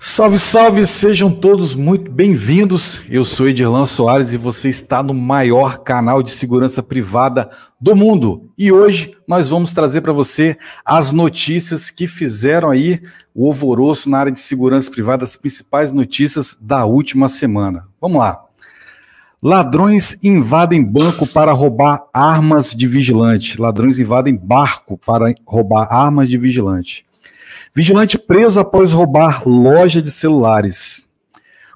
Salve, salve! Sejam todos muito bem-vindos. Eu sou Edirlan Soares e você está no maior canal de segurança privada do mundo. E hoje nós vamos trazer para você as notícias que fizeram aí o alvoroço na área de segurança privada, as principais notícias da última semana. Vamos lá. Ladrões invadem banco para roubar armas de vigilante. Ladrões invadem barco para roubar armas de vigilante. Vigilante preso após roubar loja de celulares.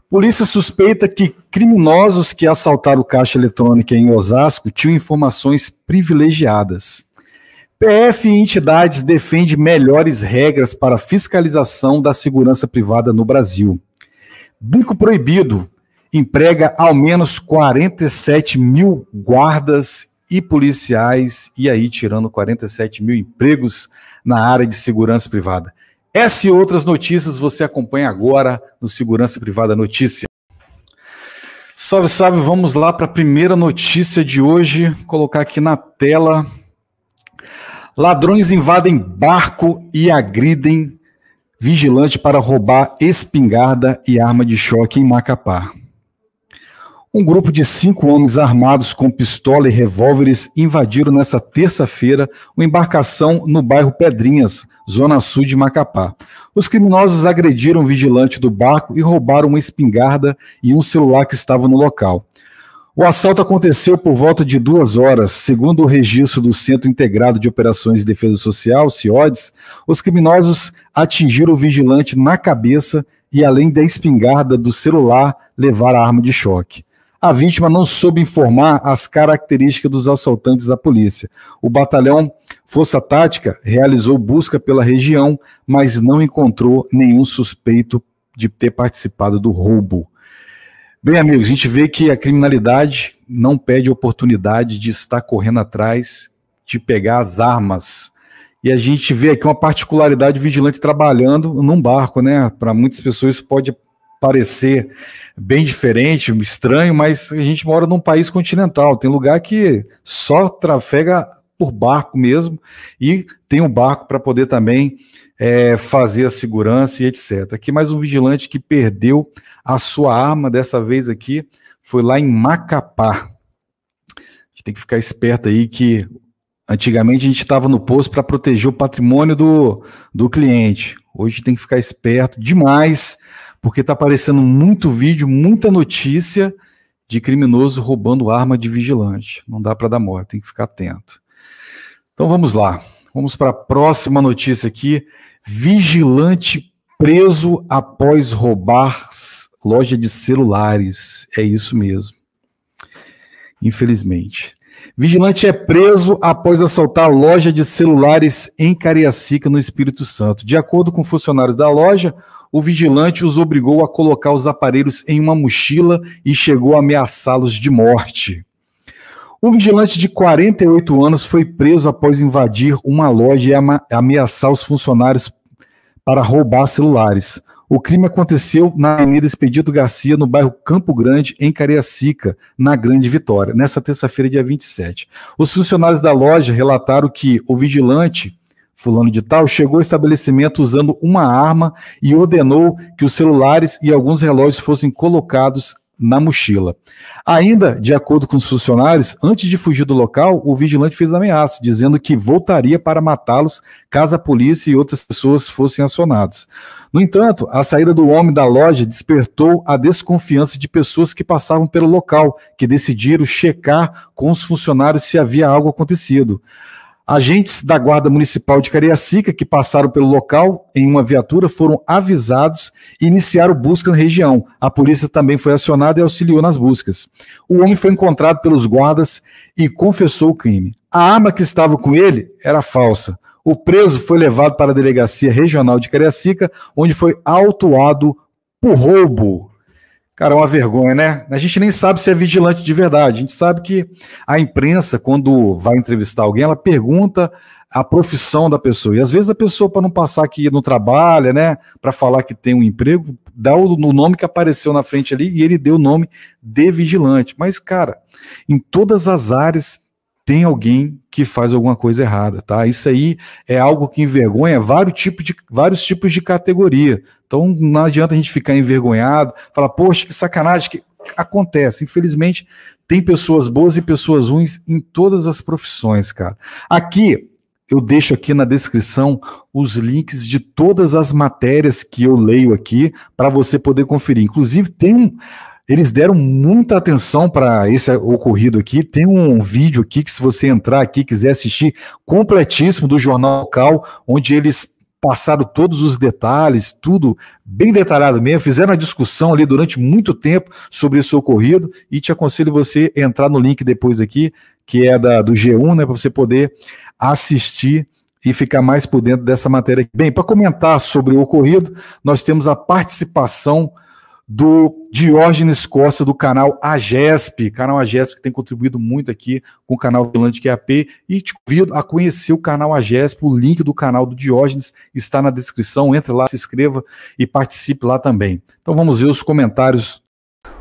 Polícia suspeita que criminosos que assaltaram caixa eletrônica em Osasco tinham informações privilegiadas. PF e entidades defende melhores regras para fiscalização da segurança privada no Brasil. Bico Proibido emprega ao menos 47 mil guardas e policiais, e aí tirando 47 mil empregos na área de segurança privada. Essa e outras notícias você acompanha agora no Segurança Privada Notícia. Salve, salve, vamos lá para a primeira notícia de hoje, Vou colocar aqui na tela. Ladrões invadem barco e agridem vigilante para roubar espingarda e arma de choque em Macapá. Um grupo de cinco homens armados com pistola e revólveres invadiram nesta terça-feira uma embarcação no bairro Pedrinhas, zona sul de Macapá. Os criminosos agrediram o vigilante do barco e roubaram uma espingarda e um celular que estava no local. O assalto aconteceu por volta de duas horas. Segundo o registro do Centro Integrado de Operações de Defesa Social, CIODES, os criminosos atingiram o vigilante na cabeça e, além da espingarda do celular, levaram a arma de choque. A vítima não soube informar as características dos assaltantes à polícia. O batalhão Força Tática realizou busca pela região, mas não encontrou nenhum suspeito de ter participado do roubo. Bem, amigos, a gente vê que a criminalidade não pede oportunidade de estar correndo atrás de pegar as armas. E a gente vê aqui uma particularidade vigilante trabalhando num barco, né? Para muitas pessoas pode parecer bem diferente, estranho, mas a gente mora num país continental. Tem lugar que só trafega por barco mesmo e tem um barco para poder também é, fazer a segurança e etc. Aqui mais um vigilante que perdeu a sua arma, dessa vez aqui, foi lá em Macapá. A gente tem que ficar esperto aí que antigamente a gente estava no posto para proteger o patrimônio do, do cliente. Hoje tem que ficar esperto demais porque está aparecendo muito vídeo, muita notícia de criminoso roubando arma de vigilante. Não dá para dar mole, tem que ficar atento. Então vamos lá. Vamos para a próxima notícia aqui. Vigilante preso após roubar loja de celulares. É isso mesmo. Infelizmente. Vigilante é preso após assaltar loja de celulares em Cariacica, no Espírito Santo. De acordo com funcionários da loja, o vigilante os obrigou a colocar os aparelhos em uma mochila e chegou a ameaçá-los de morte. Um vigilante de 48 anos foi preso após invadir uma loja e ameaçar os funcionários para roubar celulares. O crime aconteceu na Avenida Expedito Garcia, no bairro Campo Grande, em Cariacica, na Grande Vitória, nessa terça-feira, dia 27. Os funcionários da loja relataram que o vigilante Fulano de Tal chegou ao estabelecimento usando uma arma e ordenou que os celulares e alguns relógios fossem colocados na mochila. Ainda, de acordo com os funcionários, antes de fugir do local, o vigilante fez ameaça, dizendo que voltaria para matá-los caso a polícia e outras pessoas fossem acionados. No entanto, a saída do homem da loja despertou a desconfiança de pessoas que passavam pelo local, que decidiram checar com os funcionários se havia algo acontecido. Agentes da Guarda Municipal de Cariacica, que passaram pelo local em uma viatura, foram avisados e iniciaram busca na região. A polícia também foi acionada e auxiliou nas buscas. O homem foi encontrado pelos guardas e confessou o crime. A arma que estava com ele era falsa. O preso foi levado para a Delegacia Regional de Cariacica, onde foi autuado por roubo. Cara, é uma vergonha, né? A gente nem sabe se é vigilante de verdade. A gente sabe que a imprensa, quando vai entrevistar alguém, ela pergunta a profissão da pessoa. E às vezes a pessoa, para não passar que não trabalha, né? Para falar que tem um emprego, dá o, o nome que apareceu na frente ali e ele deu o nome de vigilante. Mas, cara, em todas as áreas tem alguém que faz alguma coisa errada, tá? Isso aí é algo que envergonha vários tipos de, vários tipos de categoria, então não adianta a gente ficar envergonhado, falar, poxa, que sacanagem que acontece. Infelizmente, tem pessoas boas e pessoas ruins em todas as profissões, cara. Aqui eu deixo aqui na descrição os links de todas as matérias que eu leio aqui para você poder conferir. Inclusive tem um eles deram muita atenção para esse ocorrido aqui. Tem um vídeo aqui que, se você entrar aqui quiser assistir, completíssimo do Jornal local onde eles passaram todos os detalhes, tudo bem detalhado mesmo, fizeram a discussão ali durante muito tempo sobre isso ocorrido e te aconselho você entrar no link depois aqui, que é da, do G1, né, para você poder assistir e ficar mais por dentro dessa matéria. Bem, para comentar sobre o ocorrido, nós temos a participação do Diógenes Costa, do canal AGESP, canal AGESP que tem contribuído muito aqui com o canal Vilante QAP, e te convido a conhecer o canal AGESP, o link do canal do Diógenes está na descrição, entre lá, se inscreva e participe lá também. Então vamos ver os comentários.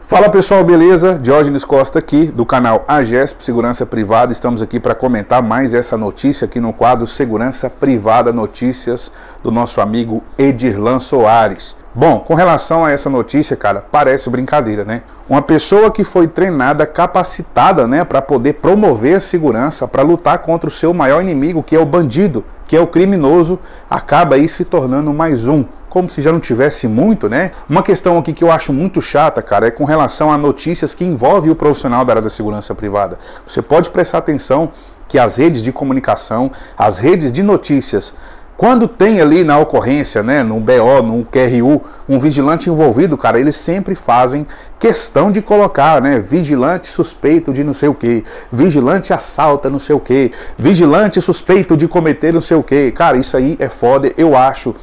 Fala pessoal, beleza? Diógenes Costa aqui, do canal AGESP Segurança Privada, estamos aqui para comentar mais essa notícia aqui no quadro Segurança Privada Notícias do nosso amigo Edirlan Soares. Bom, com relação a essa notícia, cara, parece brincadeira, né? Uma pessoa que foi treinada, capacitada, né, para poder promover a segurança, para lutar contra o seu maior inimigo, que é o bandido, que é o criminoso, acaba aí se tornando mais um. Como se já não tivesse muito, né? Uma questão aqui que eu acho muito chata, cara, é com relação a notícias que envolvem o profissional da área da segurança privada. Você pode prestar atenção que as redes de comunicação, as redes de notícias, quando tem ali na ocorrência, né, no BO, no QRU, um vigilante envolvido, cara, eles sempre fazem questão de colocar, né, vigilante suspeito de não sei o que, vigilante assalta não sei o que, vigilante suspeito de cometer não sei o que. Cara, isso aí é foda, eu acho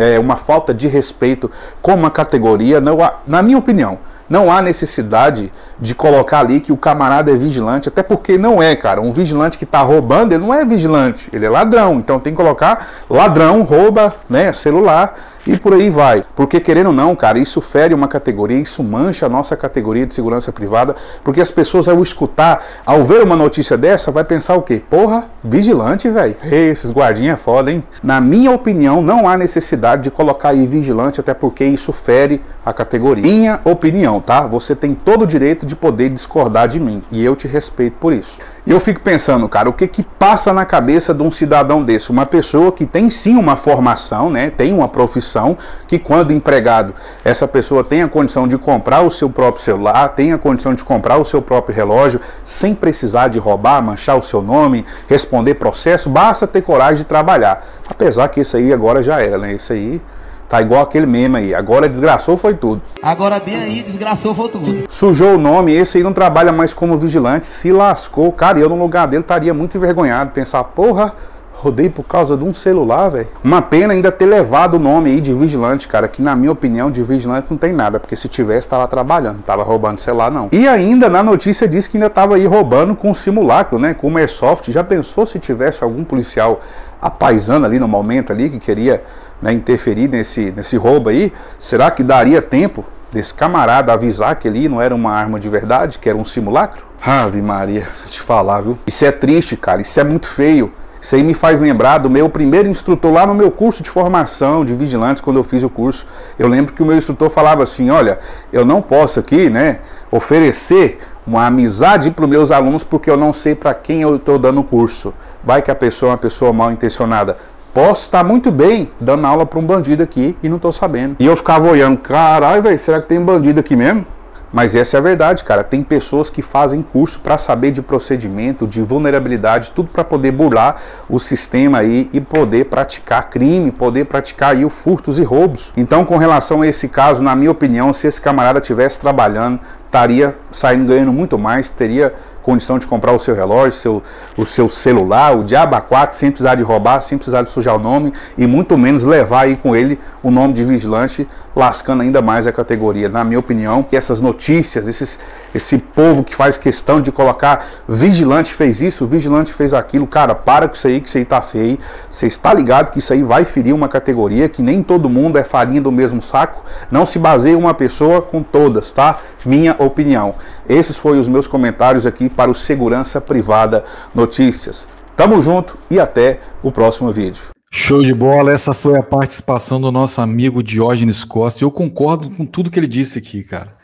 é, uma falta de respeito com uma categoria, na minha opinião. Não há necessidade de colocar ali que o camarada é vigilante, até porque não é, cara. Um vigilante que está roubando, ele não é vigilante, ele é ladrão. Então tem que colocar ladrão, rouba, né, celular, e por aí vai. Porque querendo ou não, cara, isso fere uma categoria, isso mancha a nossa categoria de segurança privada, porque as pessoas ao escutar, ao ver uma notícia dessa, vai pensar o quê? Porra, vigilante, velho. Esses guardinha é foda, hein? Na minha opinião, não há necessidade de colocar aí vigilante, até porque isso fere a categoria. Minha opinião, tá? Você tem todo o direito de poder discordar de mim e eu te respeito por isso. E eu fico pensando, cara, o que que passa na cabeça de um cidadão desse? Uma pessoa que tem sim uma formação, né? Tem uma profissão que quando empregado, essa pessoa tem a condição de comprar o seu próprio celular, tem a condição de comprar o seu próprio relógio, sem precisar de roubar, manchar o seu nome, responder processo, basta ter coragem de trabalhar. Apesar que isso aí agora já era, né? Isso aí Tá igual aquele meme aí. Agora desgraçou foi tudo. Agora bem aí, desgraçou foi tudo. Sujou o nome, esse aí não trabalha mais como vigilante, se lascou. Cara, eu no lugar dele estaria muito envergonhado. Pensar, porra, rodei por causa de um celular, velho. Uma pena ainda ter levado o nome aí de vigilante, cara, que na minha opinião de vigilante não tem nada, porque se tivesse tava trabalhando, tava roubando celular não. E ainda na notícia diz que ainda tava aí roubando com simulacro, né, com o Airsoft. Já pensou se tivesse algum policial apaisando ali no momento ali que queria né, interferir nesse, nesse roubo aí, será que daria tempo desse camarada avisar que ali não era uma arma de verdade, que era um simulacro? Ave Maria, te falar, viu? Isso é triste, cara, isso é muito feio. Isso aí me faz lembrar do meu primeiro instrutor lá no meu curso de formação de vigilantes, quando eu fiz o curso. Eu lembro que o meu instrutor falava assim: olha, eu não posso aqui, né, oferecer uma amizade para os meus alunos porque eu não sei para quem eu estou dando o curso. Vai que a pessoa é uma pessoa mal intencionada. Posso estar muito bem dando aula para um bandido aqui e não estou sabendo. E eu ficava olhando, caralho, velho, será que tem bandido aqui mesmo? Mas essa é a verdade, cara. Tem pessoas que fazem curso para saber de procedimento, de vulnerabilidade, tudo para poder burlar o sistema aí e poder praticar crime, poder praticar aí o furtos e roubos. Então, com relação a esse caso, na minha opinião, se esse camarada tivesse trabalhando, estaria saindo ganhando muito mais, teria condição de comprar o seu relógio, seu, o seu celular, o diabo quatro sem precisar de roubar, sem precisar de sujar o nome e muito menos levar aí com ele o nome de vigilante lascando ainda mais a categoria. Na minha opinião, que essas notícias, esses, esse povo que faz questão de colocar vigilante fez isso, vigilante fez aquilo, cara, para com isso aí, que isso aí tá feio. Você está ligado que isso aí vai ferir uma categoria que nem todo mundo é farinha do mesmo saco. Não se baseia uma pessoa com todas, tá? Minha opinião. Esses foram os meus comentários aqui para o Segurança Privada Notícias. Tamo junto e até o próximo vídeo. Show de bola, essa foi a participação do nosso amigo Diógenes Costa. Eu concordo com tudo que ele disse aqui, cara.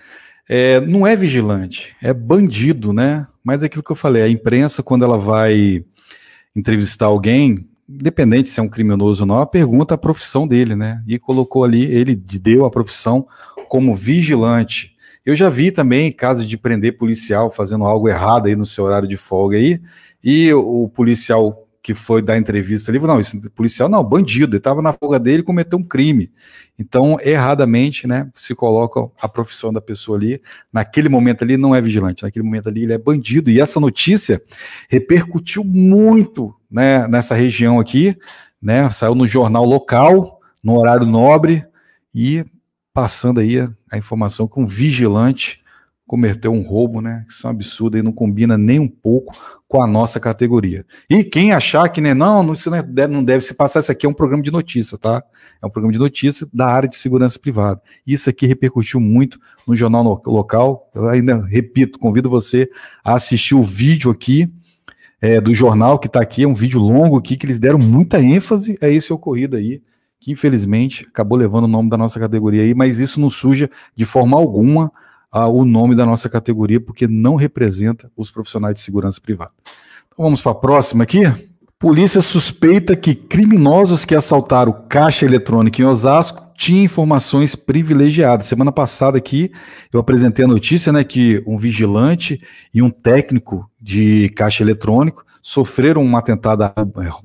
É, não é vigilante, é bandido, né? Mas é aquilo que eu falei, a imprensa, quando ela vai entrevistar alguém, independente se é um criminoso ou não, ela pergunta a profissão dele, né? E colocou ali, ele deu a profissão como vigilante. Eu já vi também casos de prender policial fazendo algo errado aí no seu horário de folga aí, e o policial que foi dar entrevista ali, não, esse policial não, bandido, ele estava na fuga dele e cometeu um crime. Então, erradamente, né, se coloca a profissão da pessoa ali, naquele momento ali não é vigilante, naquele momento ali ele é bandido, e essa notícia repercutiu muito, né, nessa região aqui, né, saiu no jornal local, no horário nobre, e passando aí a informação que um vigilante cometeu um roubo, né? Isso é um absurdo e não combina nem um pouco com a nossa categoria. E quem achar que, né, não, isso não é, deve, não deve se passar, isso aqui é um programa de notícia, tá? É um programa de notícia da área de segurança privada. Isso aqui repercutiu muito no jornal no, local. Eu ainda repito, convido você a assistir o vídeo aqui é, do jornal que está aqui, é um vídeo longo aqui, que eles deram muita ênfase a esse ocorrido aí que infelizmente acabou levando o nome da nossa categoria aí, mas isso não suja de forma alguma ah, o nome da nossa categoria, porque não representa os profissionais de segurança privada. Então vamos para a próxima aqui. Polícia suspeita que criminosos que assaltaram caixa eletrônica em Osasco tinham informações privilegiadas. Semana passada aqui eu apresentei a notícia, né, que um vigilante e um técnico de caixa eletrônico sofreram um atentado, é,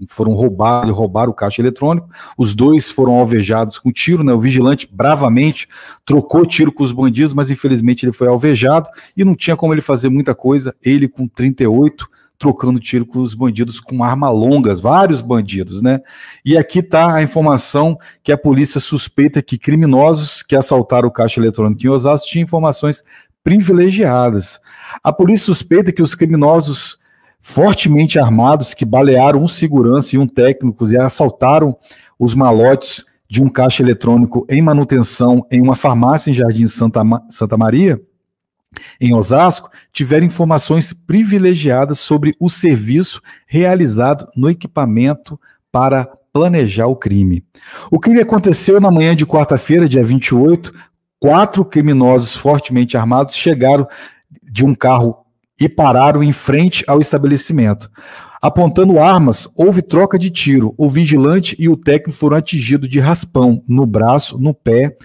foram roubados, roubaram o caixa eletrônico, os dois foram alvejados com tiro, né? O vigilante bravamente trocou tiro com os bandidos, mas infelizmente ele foi alvejado e não tinha como ele fazer muita coisa, ele com 38 trocando tiro com os bandidos com arma longas, vários bandidos, né? E aqui tá a informação que a polícia suspeita que criminosos que assaltaram o caixa eletrônico em Osasco tinham informações privilegiadas. A polícia suspeita que os criminosos fortemente armados que balearam um segurança e um técnico e assaltaram os malotes de um caixa eletrônico em manutenção em uma farmácia em Jardim Santa, Santa Maria, em Osasco, tiveram informações privilegiadas sobre o serviço realizado no equipamento para planejar o crime. O crime aconteceu na manhã de quarta-feira, dia 28. Quatro criminosos fortemente armados chegaram de um carro e pararam em frente ao estabelecimento. Apontando armas, houve troca de tiro. O vigilante e o técnico foram atingidos de raspão no braço, no pé,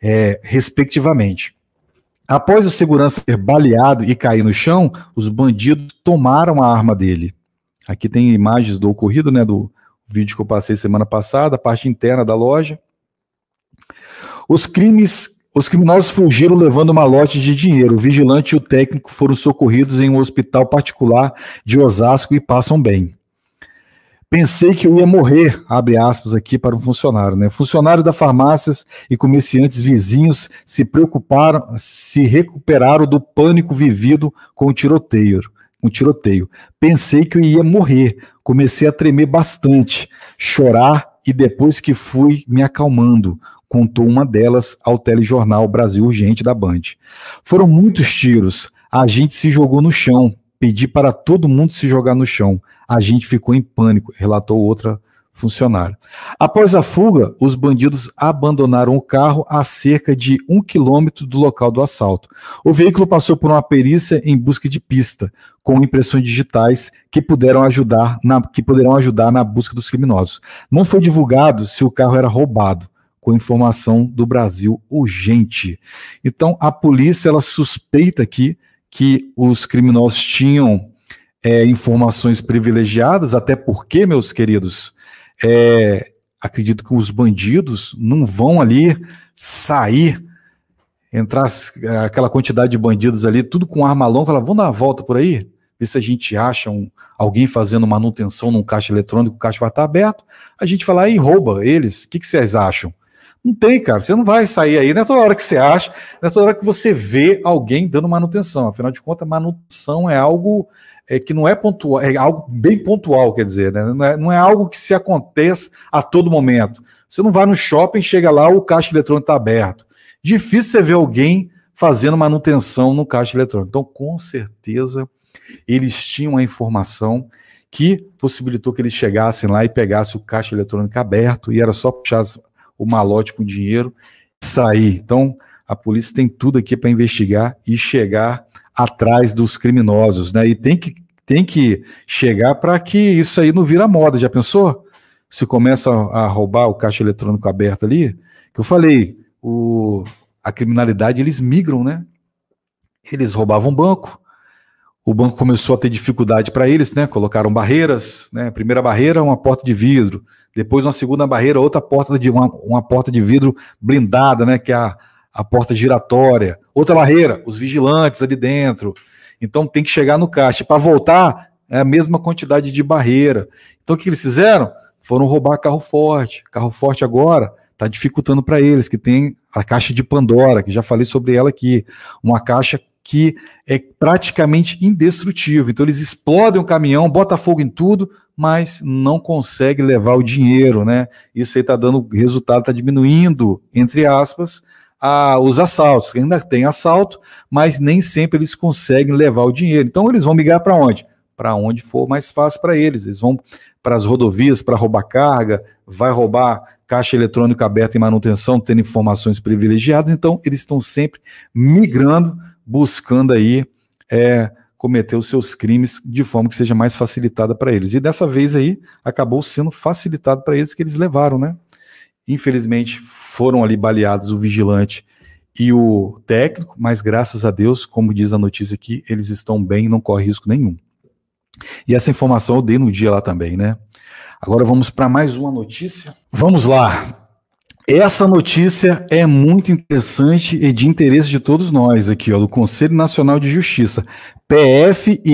é, respectivamente. Após o segurança ser baleado e cair no chão, os bandidos tomaram a arma dele. Aqui tem imagens do ocorrido, né, do vídeo que eu passei semana passada, a parte interna da loja. Os crimes os criminosos fugiram levando uma lote de dinheiro. O vigilante e o técnico foram socorridos em um hospital particular de Osasco e passam bem. Pensei que eu ia morrer, abre aspas aqui para um funcionário, né? Funcionários da farmácias e comerciantes vizinhos se preocuparam, se recuperaram do pânico vivido com o tiroteio. o tiroteio. Pensei que eu ia morrer. Comecei a tremer bastante, chorar e depois que fui me acalmando, contou uma delas ao telejornal Brasil Urgente da Band. Foram muitos tiros. A gente se jogou no chão. Pedi para todo mundo se jogar no chão. A gente ficou em pânico, relatou outra funcionária. Após a fuga, os bandidos abandonaram o carro a cerca de um quilômetro do local do assalto. O veículo passou por uma perícia em busca de pista, com impressões digitais que puderam ajudar na, que poderão ajudar na busca dos criminosos. Não foi divulgado se o carro era roubado com informação do Brasil urgente. Então, a polícia ela suspeita aqui que os criminosos tinham é, informações privilegiadas, até porque, meus queridos, é, acredito que os bandidos não vão ali sair, entrar aquela quantidade de bandidos ali, tudo com arma longa, falar, vamos dar uma volta por aí, ver se a gente acha um, alguém fazendo manutenção num caixa eletrônico, o caixa vai estar aberto, a gente vai lá e rouba eles, o que, que vocês acham? Não tem, cara. Você não vai sair aí. Não é toda hora que você acha, não é toda hora que você vê alguém dando manutenção. Afinal de contas, manutenção é algo é, que não é pontual, é algo bem pontual, quer dizer, né? não, é, não é algo que se aconteça a todo momento. Você não vai no shopping, chega lá, o caixa eletrônico está aberto. Difícil você ver alguém fazendo manutenção no caixa eletrônico. Então, com certeza, eles tinham a informação que possibilitou que eles chegassem lá e pegassem o caixa eletrônico aberto e era só puxar o malote com dinheiro, sair. Então, a polícia tem tudo aqui para investigar e chegar atrás dos criminosos, né? E tem que, tem que chegar para que isso aí não vira moda. Já pensou? Se começa a, a roubar o caixa eletrônico aberto ali, que eu falei, o, a criminalidade eles migram, né? Eles roubavam banco, o banco começou a ter dificuldade para eles, né? Colocaram barreiras, né? Primeira barreira, uma porta de vidro. Depois, uma segunda barreira, outra porta de uma, uma porta de vidro blindada, né? Que é a, a porta giratória. Outra barreira, os vigilantes ali dentro. Então tem que chegar no caixa. Para voltar, é a mesma quantidade de barreira. Então o que eles fizeram? Foram roubar carro forte. Carro forte agora está dificultando para eles, que tem a caixa de Pandora, que já falei sobre ela aqui. Uma caixa que é praticamente indestrutível. Então eles explodem o caminhão, bota fogo em tudo, mas não consegue levar o dinheiro, né? Isso aí está dando resultado, está diminuindo, entre aspas, a, os assaltos. Ainda tem assalto, mas nem sempre eles conseguem levar o dinheiro. Então eles vão migrar para onde? Para onde for mais fácil para eles. Eles vão para as rodovias para roubar carga, vai roubar caixa eletrônica aberta em manutenção, tendo informações privilegiadas. Então eles estão sempre migrando buscando aí é, cometer os seus crimes de forma que seja mais facilitada para eles. E dessa vez aí acabou sendo facilitado para eles que eles levaram, né? Infelizmente foram ali baleados o vigilante e o técnico, mas graças a Deus, como diz a notícia aqui, eles estão bem, e não corre risco nenhum. E essa informação eu dei no dia lá também, né? Agora vamos para mais uma notícia. Vamos lá. Essa notícia é muito interessante e de interesse de todos nós aqui, ó, do Conselho Nacional de Justiça. PF e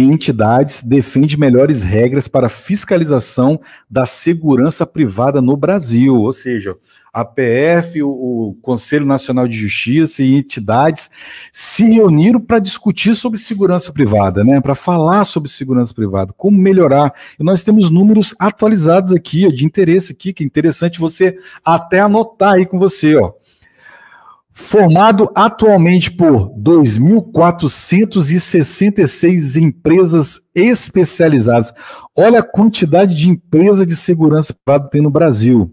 entidades defende melhores regras para fiscalização da segurança privada no Brasil, ou seja, a PF, o, o Conselho Nacional de Justiça e entidades se reuniram para discutir sobre segurança privada, né? Para falar sobre segurança privada, como melhorar. E nós temos números atualizados aqui, de interesse aqui, que é interessante você até anotar aí com você, ó formado atualmente por 2.466 empresas especializadas. Olha a quantidade de empresa de segurança privada tem no Brasil.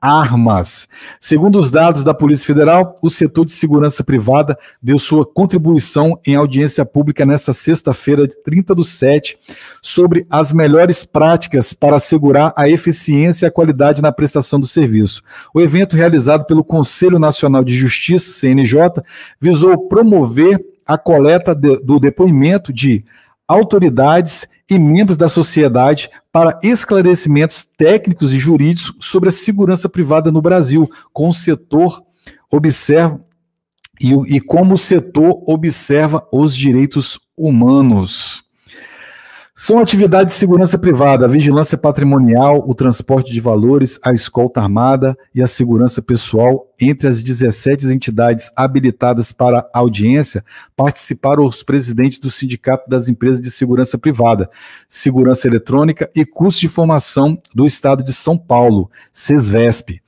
armas. Segundo os dados da Polícia Federal, o setor de segurança privada deu sua contribuição em audiência pública nesta sexta-feira, 30 do 7, sobre as melhores práticas para assegurar a eficiência e a qualidade na prestação do serviço. O evento, realizado pelo Conselho Nacional de Justiça, CNJ, visou promover a coleta de, do depoimento de autoridades e membros da sociedade para esclarecimentos técnicos e jurídicos sobre a segurança privada no Brasil, com o setor observa e, e como o setor observa os direitos humanos. São atividades de segurança privada, a vigilância patrimonial, o transporte de valores, a escolta armada e a segurança pessoal entre as 17 entidades habilitadas para audiência participaram os presidentes do Sindicato das Empresas de Segurança Privada, Segurança Eletrônica e Curso de Formação do Estado de São Paulo, SESVESP,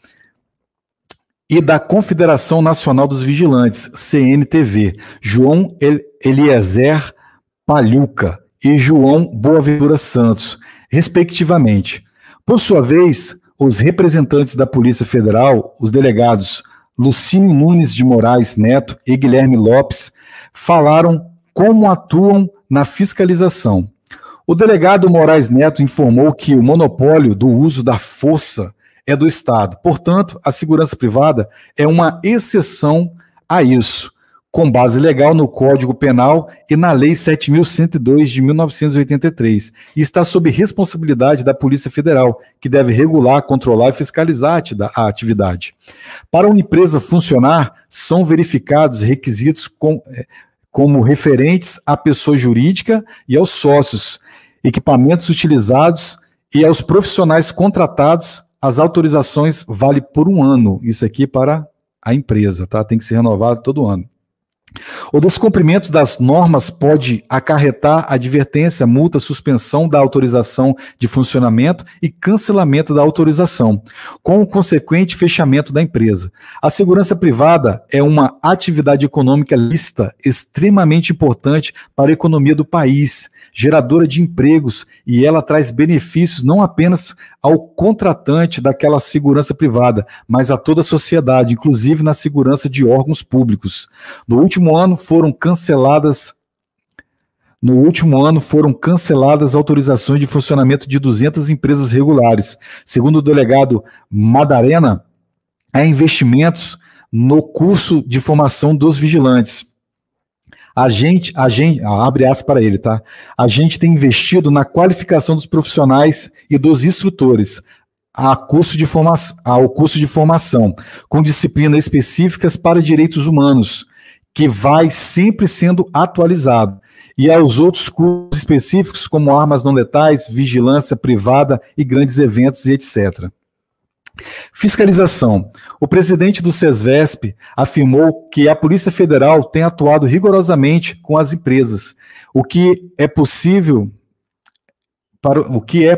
e da Confederação Nacional dos Vigilantes, CNTV, João Eliezer Palhuca e João Boaventura Santos, respectivamente. Por sua vez, os representantes da Polícia Federal, os delegados Lucine Nunes de Moraes Neto e Guilherme Lopes, falaram como atuam na fiscalização. O delegado Moraes Neto informou que o monopólio do uso da força é do Estado. Portanto, a segurança privada é uma exceção a isso com base legal no Código Penal e na Lei 7.102 de 1983, e está sob responsabilidade da Polícia Federal, que deve regular, controlar e fiscalizar a atividade. Para uma empresa funcionar, são verificados requisitos com, eh, como referentes à pessoa jurídica e aos sócios, equipamentos utilizados e aos profissionais contratados. As autorizações vale por um ano. Isso aqui é para a empresa, tá? Tem que ser renovado todo ano. O descumprimento das normas pode acarretar advertência, multa, suspensão da autorização de funcionamento e cancelamento da autorização, com o consequente fechamento da empresa. A segurança privada é uma atividade econômica lícita extremamente importante para a economia do país, geradora de empregos, e ela traz benefícios não apenas ao contratante daquela segurança privada, mas a toda a sociedade, inclusive na segurança de órgãos públicos. No último ano foram canceladas no último ano foram canceladas autorizações de funcionamento de 200 empresas regulares. Segundo o delegado Madarena, há investimentos no curso de formação dos vigilantes. A gente, a gente, abre aspas para ele, tá? A gente tem investido na qualificação dos profissionais e dos instrutores, a curso de ao curso de formação, com disciplinas específicas para direitos humanos, que vai sempre sendo atualizado, e aos outros cursos específicos, como armas não letais, vigilância privada e grandes eventos e etc. Fiscalização. O presidente do SESVESP afirmou que a Polícia Federal tem atuado rigorosamente com as empresas, o que é possível para o que é,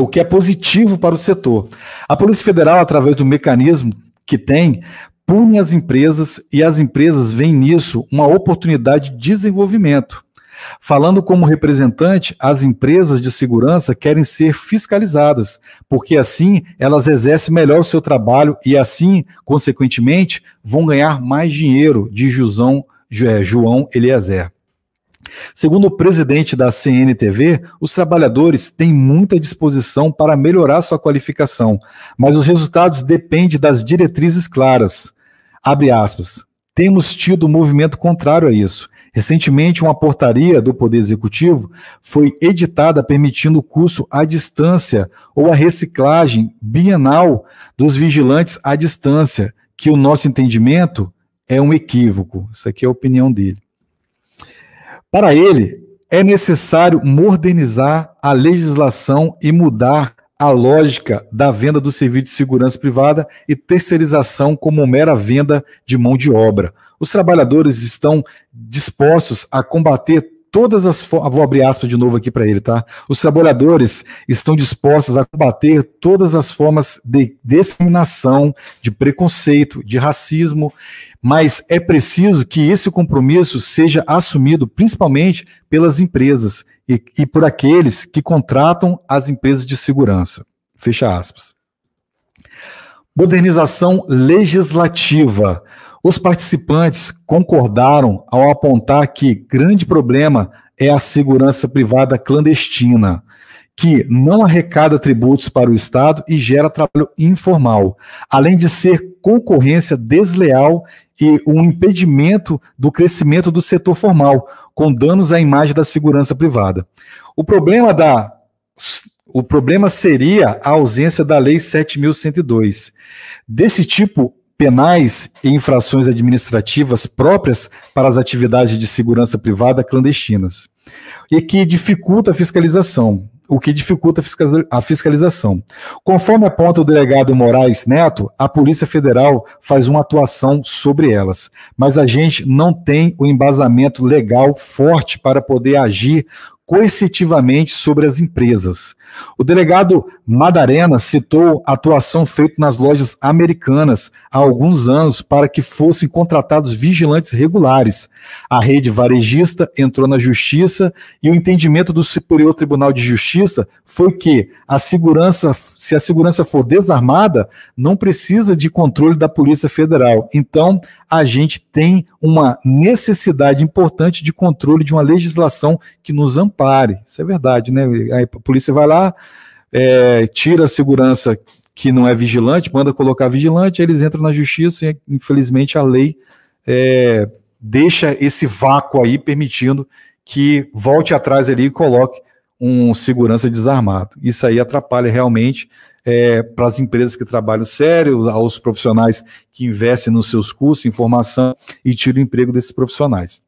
o que é positivo para o setor. A Polícia Federal, através do mecanismo que tem, pune as empresas e as empresas veem nisso uma oportunidade de desenvolvimento. Falando como representante, as empresas de segurança querem ser fiscalizadas, porque assim elas exercem melhor o seu trabalho e assim, consequentemente, vão ganhar mais dinheiro, de Josão, é, João Eliezer. Segundo o presidente da CNTV, os trabalhadores têm muita disposição para melhorar sua qualificação, mas os resultados dependem das diretrizes claras. Abre aspas. Temos tido movimento contrário a isso Recentemente, uma portaria do Poder Executivo foi editada permitindo o curso à distância ou a reciclagem bienal dos vigilantes à distância, que o nosso entendimento é um equívoco. Isso aqui é a opinião dele. Para ele, é necessário modernizar a legislação e mudar a lógica da venda do serviço de segurança privada e terceirização como mera venda de mão de obra. Os trabalhadores estão dispostos a combater todas as formas. Vou abrir aspas de novo aqui para ele, tá? Os trabalhadores estão dispostos a combater todas as formas de discriminação, de preconceito, de racismo, mas é preciso que esse compromisso seja assumido principalmente pelas empresas e, e por aqueles que contratam as empresas de segurança. Fecha aspas. Modernização legislativa. Os participantes concordaram ao apontar que grande problema é a segurança privada clandestina, que não arrecada tributos para o Estado e gera trabalho informal, além de ser concorrência desleal e um impedimento do crescimento do setor formal, com danos à imagem da segurança privada. O problema da o problema seria a ausência da Lei 7.102. Desse tipo, penais e infrações administrativas próprias para as atividades de segurança privada clandestinas, e que dificulta a fiscalização, o que dificulta a fiscalização. Conforme aponta o delegado Moraes Neto, a Polícia Federal faz uma atuação sobre elas, mas a gente não tem o embasamento legal forte para poder agir coercitivamente sobre as empresas. O delegado Madarena citou a atuação feita nas lojas americanas há alguns anos para que fossem contratados vigilantes regulares. A rede varejista entrou na justiça e o entendimento do Superior Tribunal de Justiça foi que a segurança, se a segurança for desarmada, não precisa de controle da Polícia Federal. Então, a gente tem uma necessidade importante de controle de uma legislação que nos ampare. Isso é verdade, né? A polícia vai lá é, tira a segurança que não é vigilante, manda colocar vigilante, eles entram na justiça e, infelizmente, a lei é, deixa esse vácuo aí, permitindo que volte atrás ali e coloque um segurança desarmado. Isso aí atrapalha realmente é, para as empresas que trabalham sério, aos profissionais que investem nos seus cursos, em formação e tira o emprego desses profissionais.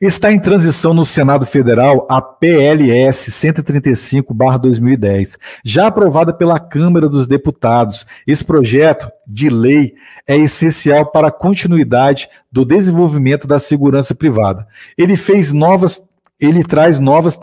Está em transição no Senado Federal a PLS 135/2010, já aprovada pela Câmara dos Deputados. Esse projeto de lei é essencial para a continuidade do desenvolvimento da segurança privada. Ele fez novas ele traz novas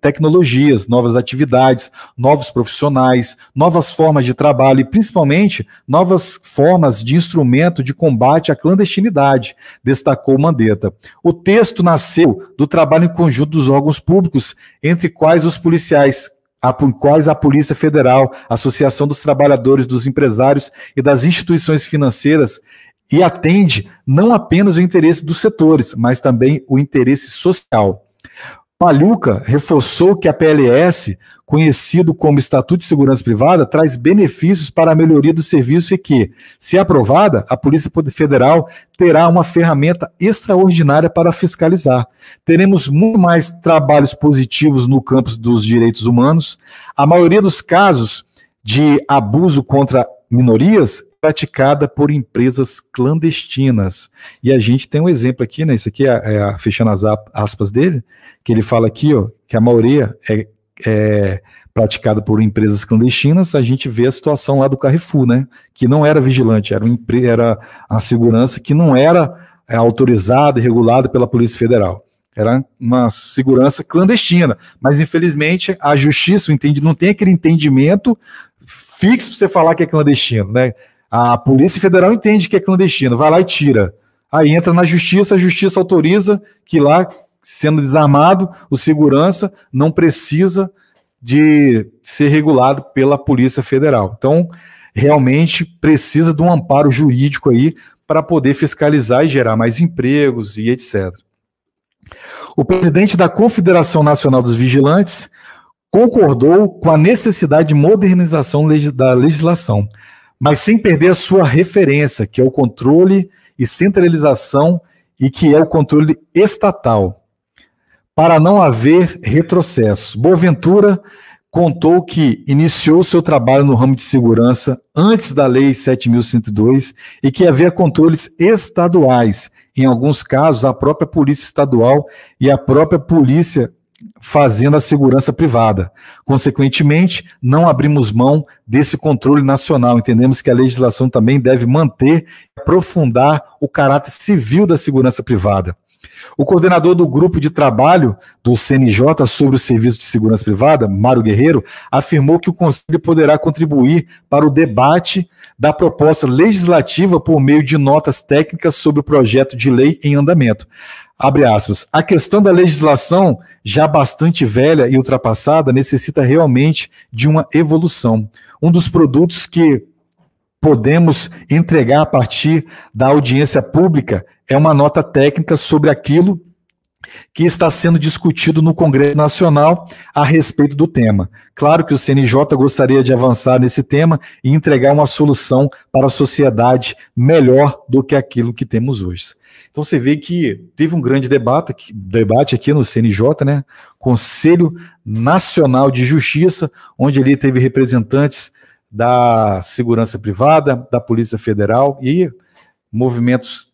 tecnologias, novas atividades, novos profissionais, novas formas de trabalho e, principalmente, novas formas de instrumento de combate à clandestinidade, destacou Mandetta. O texto nasceu do trabalho em conjunto dos órgãos públicos, entre quais os policiais a, quais a Polícia Federal, a Associação dos Trabalhadores, dos Empresários e das Instituições Financeiras, e atende não apenas o interesse dos setores, mas também o interesse social. Paluca reforçou que a PLS, conhecido como Estatuto de Segurança Privada, traz benefícios para a melhoria do serviço e que, se aprovada, a Polícia Federal terá uma ferramenta extraordinária para fiscalizar. Teremos muito mais trabalhos positivos no campo dos direitos humanos. A maioria dos casos de abuso contra minorias praticada por empresas clandestinas. E a gente tem um exemplo aqui, né? Isso aqui é, é fechando as aspas dele, que ele fala aqui, ó, que a maioria é, é praticada por empresas clandestinas. A gente vê a situação lá do Carrefour, né? Que não era vigilante, era, um, era a segurança que não era é, autorizada e regulada pela Polícia Federal era uma segurança clandestina. Mas, infelizmente, a justiça entende, não tem aquele entendimento fixo para você falar que é clandestino, né? A Polícia Federal entende que é clandestino, vai lá e tira. Aí entra na justiça, a justiça autoriza que lá, sendo desarmado, o segurança não precisa de ser regulado pela Polícia Federal. Então, realmente precisa de um amparo jurídico aí para poder fiscalizar e gerar mais empregos e etc. O presidente da Confederação Nacional dos Vigilantes concordou com a necessidade de modernização da legislação, mas sem perder a sua referência, que é o controle e centralização e que é o controle estatal, para não haver retrocesso. Boaventura contou que iniciou seu trabalho no ramo de segurança antes da Lei 7.102 e que havia controles estaduais, em alguns casos, a própria Polícia Estadual e a própria Polícia fazendo a segurança privada. Consequentemente, não abrimos mão desse controle nacional. Entendemos que a legislação também deve manter e aprofundar o caráter civil da segurança privada. O coordenador do grupo de trabalho do CNJ sobre o serviço de segurança privada, Mário Guerreiro, afirmou que o Conselho poderá contribuir para o debate da proposta legislativa por meio de notas técnicas sobre o projeto de lei em andamento. Aspas, a questão da legislação já bastante velha e ultrapassada, necessita realmente de uma evolução. Um dos produtos que podemos entregar a partir da audiência pública é uma nota técnica sobre aquilo que está sendo discutido no Congresso Nacional a respeito do tema. Claro que o CNJ gostaria de avançar nesse tema e entregar uma solução para a sociedade melhor do que aquilo que temos hoje. Então você vê que teve um grande debate, debate aqui no CNJ, né? Conselho Nacional de Justiça, onde ali teve representantes da segurança privada, da Polícia Federal e movimentos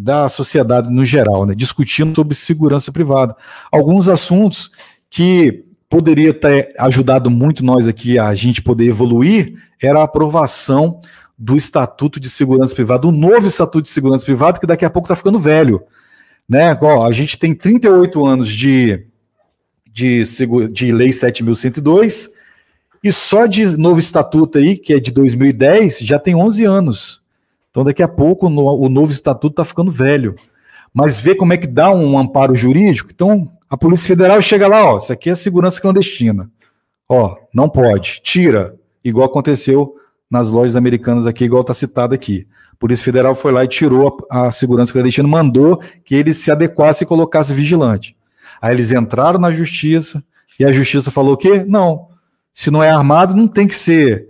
da sociedade no geral, né, discutindo sobre segurança privada. Alguns assuntos que poderia ter ajudado muito nós aqui a gente poder evoluir era a aprovação do Estatuto de Segurança Privada, o novo Estatuto de Segurança Privada, que daqui a pouco está ficando velho. Né? Ó, a gente tem 38 anos de, de, de Lei 7.102 e só de novo estatuto aí, que é de 2010, já tem 11 anos. Então, daqui a pouco, no, o novo estatuto está ficando velho. Mas vê como é que dá um amparo jurídico. Então, a Polícia Federal chega lá, ó, isso aqui é segurança clandestina. Ó, não pode, tira. Igual aconteceu nas lojas americanas aqui, igual está citado aqui. A Polícia Federal foi lá e tirou a, a segurança clandestina, mandou que eles se adequassem e colocassem vigilante. Aí eles entraram na justiça e a justiça falou o quê? não, se não é armado, não tem que ser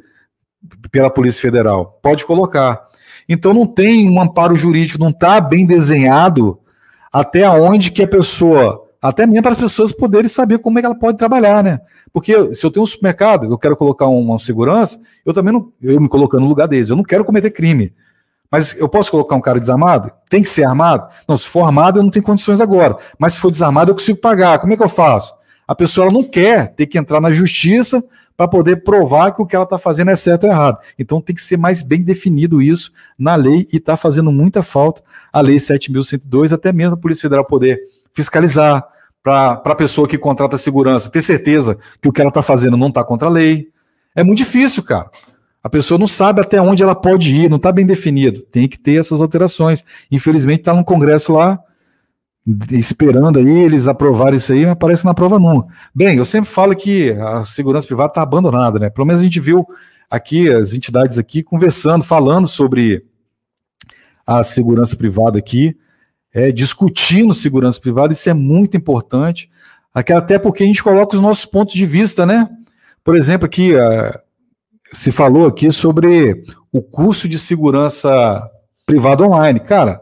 pela Polícia Federal. Pode colocar. Então não tem um amparo jurídico, não está bem desenhado até onde que a pessoa, até mesmo para as pessoas poderem saber como é que ela pode trabalhar, né? Porque se eu tenho um supermercado, eu quero colocar uma segurança, eu também não, eu me colocando no lugar deles, eu não quero cometer crime. Mas eu posso colocar um cara desarmado? Tem que ser armado? Não, se for armado, eu não tenho condições agora. Mas se for desarmado, eu consigo pagar. Como é que eu faço? A pessoa não quer ter que entrar na justiça para poder provar que o que ela está fazendo é certo ou errado. Então tem que ser mais bem definido isso na lei e está fazendo muita falta a Lei 7.102, até mesmo a Polícia Federal poder fiscalizar para a pessoa que contrata segurança ter certeza que o que ela está fazendo não está contra a lei. É muito difícil, cara. A pessoa não sabe até onde ela pode ir, não está bem definido. Tem que ter essas alterações. Infelizmente, está no congresso lá esperando aí eles aprovarem isso aí, que na prova nunca. Bem, eu sempre falo que a segurança privada está abandonada, né? Pelo menos a gente viu aqui as entidades aqui conversando, falando sobre a segurança privada aqui, é, discutindo segurança privada, isso é muito importante, até porque a gente coloca os nossos pontos de vista, né? Por exemplo, aqui a, é, se falou aqui sobre o curso de segurança privada online. Cara,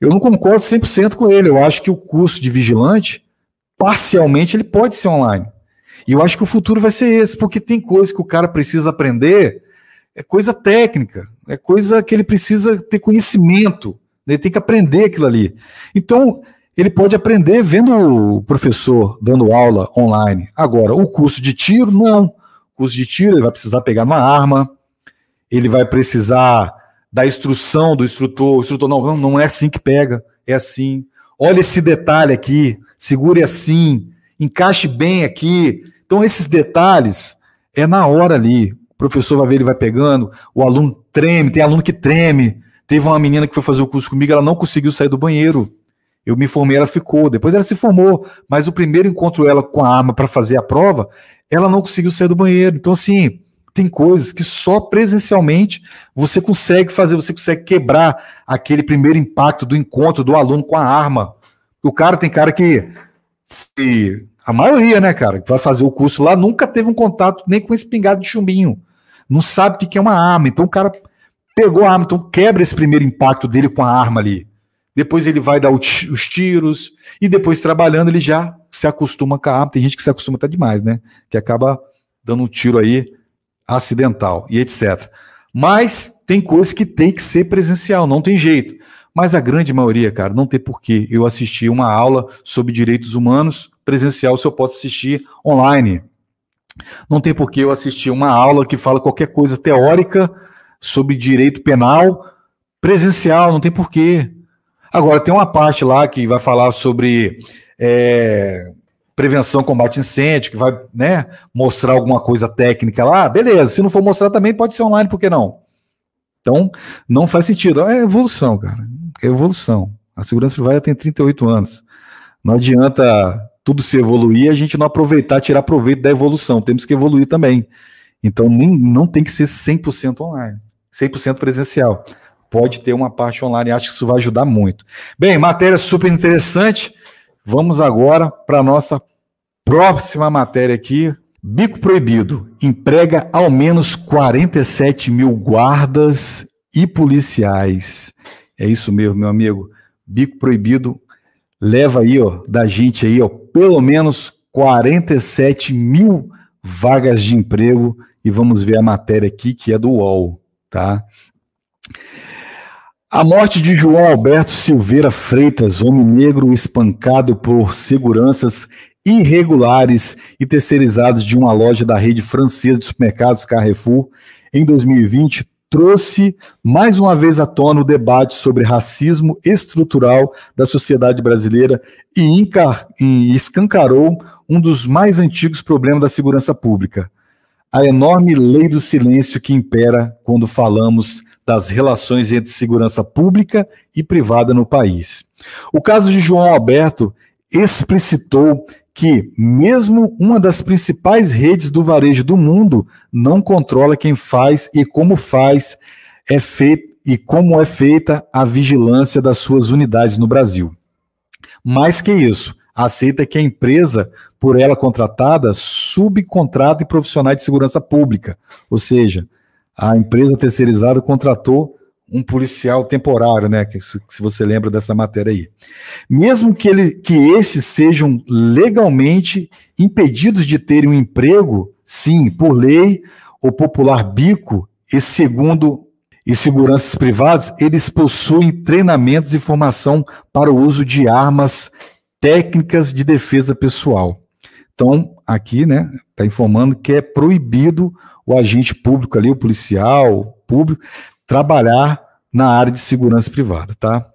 eu não concordo 100% com ele. Eu acho que o curso de vigilante, parcialmente, ele pode ser online. E eu acho que o futuro vai ser esse, porque tem coisas que o cara precisa aprender, é coisa técnica, é coisa que ele precisa ter conhecimento, né? ele tem que aprender aquilo ali. Então, ele pode aprender vendo o professor dando aula online. Agora, o curso de tiro, não. O curso de tiro, ele vai precisar pegar uma arma, ele vai precisar da instrução do instrutor, o instrutor, não, não é assim que pega, é assim. Olha esse detalhe aqui, segure assim, encaixe bem aqui. Então, esses detalhes é na hora ali. O professor vai ver, ele vai pegando, o aluno treme, tem aluno que treme. Teve uma menina que foi fazer o curso comigo, ela não conseguiu sair do banheiro. Eu me formei, ela ficou. Depois ela se formou, mas o primeiro encontro ela com a arma para fazer a prova, ela não conseguiu sair do banheiro. Então, assim, tem coisas que só presencialmente você consegue fazer, você consegue quebrar aquele primeiro impacto do encontro do aluno com a arma. O cara tem cara que. a maioria, né, cara, que vai fazer o curso lá nunca teve um contato nem com espingarda de chumbinho. Não sabe o que é uma arma. Então o cara pegou a arma, então quebra esse primeiro impacto dele com a arma ali. Depois ele vai dar os tiros e depois trabalhando ele já se acostuma com a arma. Tem gente que se acostuma até demais, né? Que acaba dando um tiro aí acidental e etc. Mas tem coisas que tem que ser presencial, não tem jeito. Mas a grande maioria, cara, não tem porquê. Eu assisti uma aula sobre direitos humanos presencial, se eu posso assistir online. Não tem porquê eu assistir uma aula que fala qualquer coisa teórica sobre direito penal presencial, não tem porquê. Agora, tem uma parte lá que vai falar sobre é, prevenção, combate incêndio, que vai né, mostrar alguma coisa técnica lá, beleza. Se não for mostrar também, pode ser online, por que não? Então, não faz sentido. É evolução, cara. É evolução. A segurança privada tem 38 anos. Não adianta tudo se evoluir a gente não aproveitar, tirar proveito da evolução. Temos que evoluir também. Então, nem não tem que ser 100% online, 100% presencial. Pode ter uma parte online, acho que isso vai ajudar muito. Bem, matéria super interessante. Vamos agora para a nossa próxima matéria aqui. Bico Proibido emprega ao menos 47 mil guardas e policiais. É isso mesmo, meu amigo. Bico Proibido leva aí, ó, da gente aí, ó, pelo menos 47 mil vagas de emprego. E vamos ver a matéria aqui que é do UOL, tá? A morte de João Alberto Silveira Freitas, homem negro espancado por seguranças irregulares e terceirizados de uma loja da rede francesa de supermercados Carrefour, em 2020, trouxe mais uma vez à tona o debate sobre racismo estrutural da sociedade brasileira e, e escancarou um dos mais antigos problemas da segurança pública, a enorme lei do silêncio que impera quando falamos das relações entre segurança pública e privada no país. O caso de João Alberto explicitou que, mesmo uma das principais redes do varejo do mundo, não controla quem faz e como faz é feito e como é feita a vigilância das suas unidades no Brasil. Mais que isso, aceita que a empresa, por ela contratada, subcontrata profissionais de segurança pública, ou seja, a empresa terceirizada contratou um policial temporário, né? Que, se você lembra dessa matéria aí. Mesmo que, ele, que estes sejam legalmente impedidos de terem um emprego, sim, por lei, o popular bico, e segundo e seguranças privadas, eles possuem treinamentos e formação para o uso de armas técnicas de defesa pessoal. Então, aqui, né, está informando que é proibido o agente público ali, o policial público, trabalhar na área de segurança privada, tá?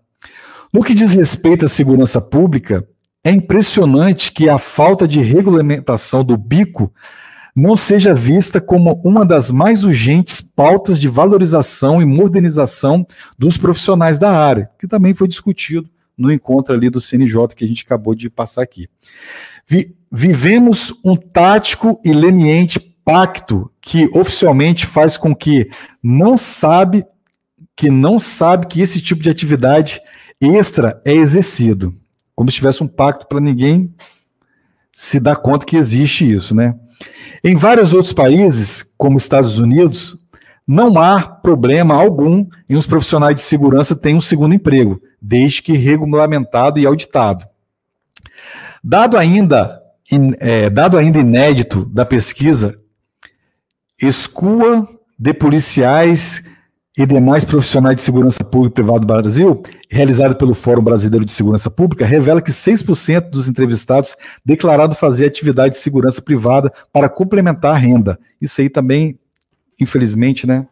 No que diz respeito à segurança pública, é impressionante que a falta de regulamentação do bico não seja vista como uma das mais urgentes pautas de valorização e modernização dos profissionais da área, que também foi discutido no encontro ali do CNJ que a gente acabou de passar aqui. Vi vivemos um tático e leniente Pacto que oficialmente faz com que não sabe que não sabe que esse tipo de atividade extra é exercido, como se tivesse um pacto para ninguém se dar conta que existe isso, né? Em vários outros países, como Estados Unidos, não há problema algum em os profissionais de segurança terem um segundo emprego, desde que regulamentado e auditado. Dado ainda, in, é, dado ainda inédito da pesquisa, escua de policiais e demais profissionais de segurança pública e privada do Brasil, realizada pelo Fórum Brasileiro de Segurança Pública, revela que 6% dos entrevistados declararam fazer atividade de segurança privada para complementar a renda. Isso aí também, infelizmente, né?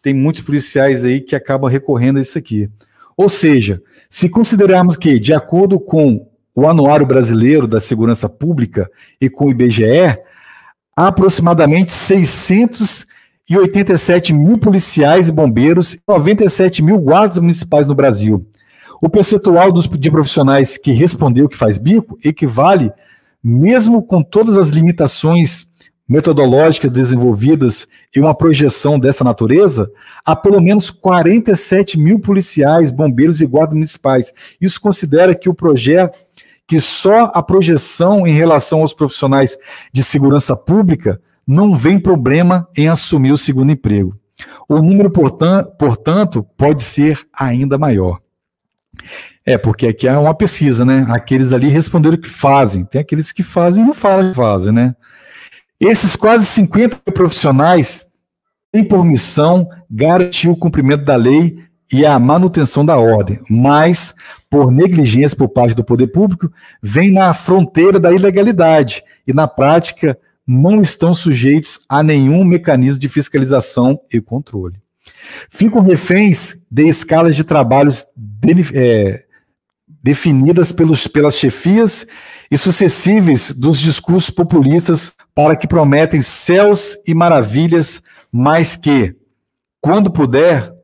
Tem muitos policiais aí que acabam recorrendo a isso aqui. Ou seja, se considerarmos que, de acordo com o Anuário Brasileiro da Segurança Pública e com o IBGE, há aproximadamente 687 mil policiais e bombeiros e 97 mil guardas municipais no Brasil. O percentual dos, de profissionais que respondeu que faz bico equivale, mesmo com todas as limitações metodológicas desenvolvidas e uma projeção dessa natureza, a pelo menos 47 mil policiais, bombeiros e guardas municipais. Isso considera que o projeto que só a projeção em relação aos profissionais de segurança pública não vem problema em assumir o segundo emprego. O número, portanto, pode ser ainda maior. É, porque aqui é uma pesquisa, né? Aqueles ali responderam que fazem. Tem aqueles que fazem e não falam que fazem, né? Esses quase 50 profissionais têm por missão garantir o cumprimento da lei e a manutenção da ordem, mas, por negligência por parte do poder público, vem na fronteira da ilegalidade e, na prática, não estão sujeitos a nenhum mecanismo de fiscalização e controle. Ficam reféns de escalas de trabalhos de, é, definidas pelos, pelas chefias e sucessíveis dos discursos populistas para que prometem céus e maravilhas, mas que, quando puder,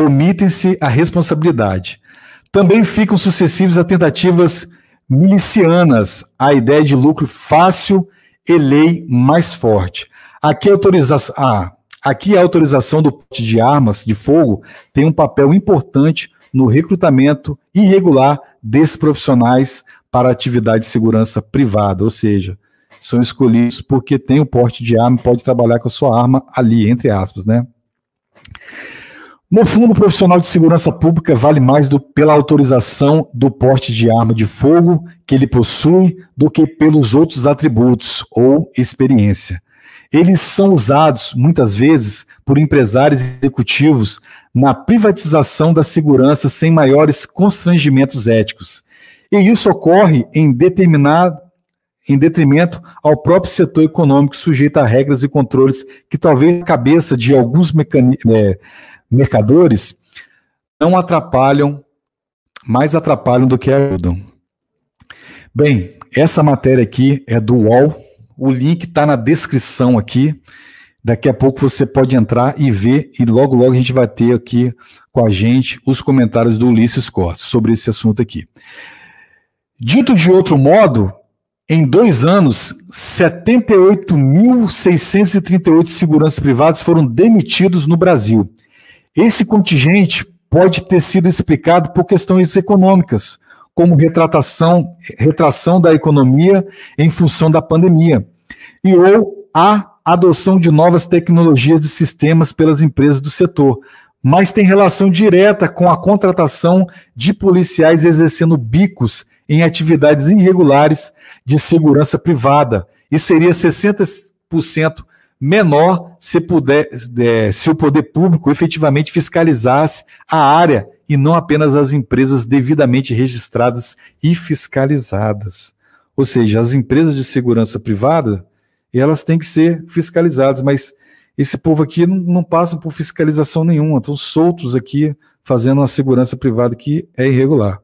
omitem-se a responsabilidade. Também ficam sucessivas a tentativas milicianas, a ideia de lucro fácil e lei mais forte. Aqui a, autoriza ah, aqui a autorização do porte de armas de fogo tem um papel importante no recrutamento irregular desses profissionais para atividade de segurança privada, ou seja, são escolhidos porque tem o porte de arma, e pode trabalhar com a sua arma ali, entre aspas, né? No fundo, o profissional de segurança pública vale mais do, pela autorização do porte de arma de fogo que ele possui do que pelos outros atributos ou experiência. Eles são usados, muitas vezes, por empresários executivos na privatização da segurança sem maiores constrangimentos éticos. E isso ocorre em determinado em detrimento ao próprio setor econômico sujeito a regras e controles que talvez a cabeça de alguns mecanismos. É, mercadores não atrapalham, mais atrapalham do que ajudam. Bem, essa matéria aqui é do UOL, o link está na descrição aqui. Daqui a pouco você pode entrar e ver, e logo, logo a gente vai ter aqui com a gente os comentários do Ulisses Cortes sobre esse assunto aqui. Dito de outro modo, em dois anos, 78.638 seguranças privadas foram demitidos no Brasil. Esse contingente pode ter sido explicado por questões econômicas, como retratação, retração da economia em função da pandemia, e ou a adoção de novas tecnologias e sistemas pelas empresas do setor, mas tem relação direta com a contratação de policiais exercendo bicos em atividades irregulares de segurança privada, e seria 60% menor se, puder, é, se o poder público efetivamente fiscalizasse a área e não apenas as empresas devidamente registradas e fiscalizadas. Ou seja, as empresas de segurança privada, elas têm que ser fiscalizadas, mas esse povo aqui não, não passa por fiscalização nenhuma, estão soltos aqui fazendo uma segurança privada que é irregular.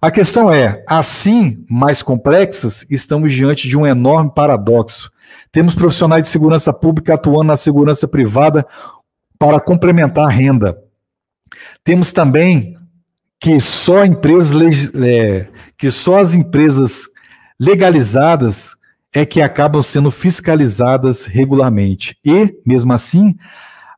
A questão é, assim, mais complexas, estamos diante de um enorme paradoxo temos profissionais de segurança pública atuando na segurança privada para complementar a renda. Temos também que só empresas é, que só as empresas legalizadas é que acabam sendo fiscalizadas regularmente e, mesmo assim,